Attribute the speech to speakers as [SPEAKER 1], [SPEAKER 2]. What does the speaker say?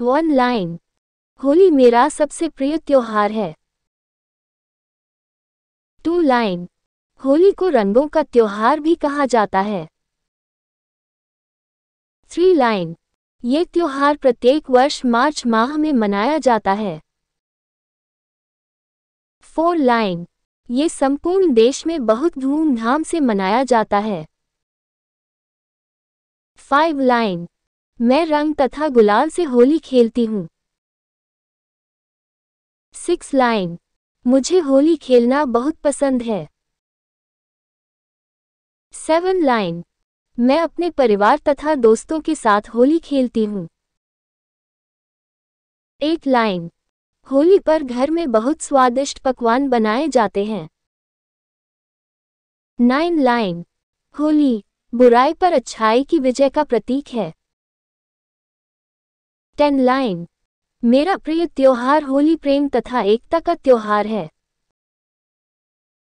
[SPEAKER 1] one line Holi मेरा सबसे प्रिय त्योहार है टू लाइन होली को रंगों का त्योहार भी कहा जाता है थ्री लाइन ये त्योहार प्रत्येक वर्ष मार्च माह में मनाया जाता है फोर लाइन ये संपूर्ण देश में बहुत धूमधाम से मनाया जाता है फाइव लाइन मैं रंग तथा गुलाल से होली खेलती हूँ सिक्स लाइन मुझे होली खेलना बहुत पसंद है सेवन लाइन मैं अपने परिवार तथा दोस्तों के साथ होली खेलती हूँ एट लाइन होली पर घर में बहुत स्वादिष्ट पकवान बनाए जाते हैं नाइन लाइन होली बुराई पर अच्छाई की विजय का प्रतीक है टेन लाइन मेरा प्रिय त्योहार होली प्रेम तथा एकता का त्योहार है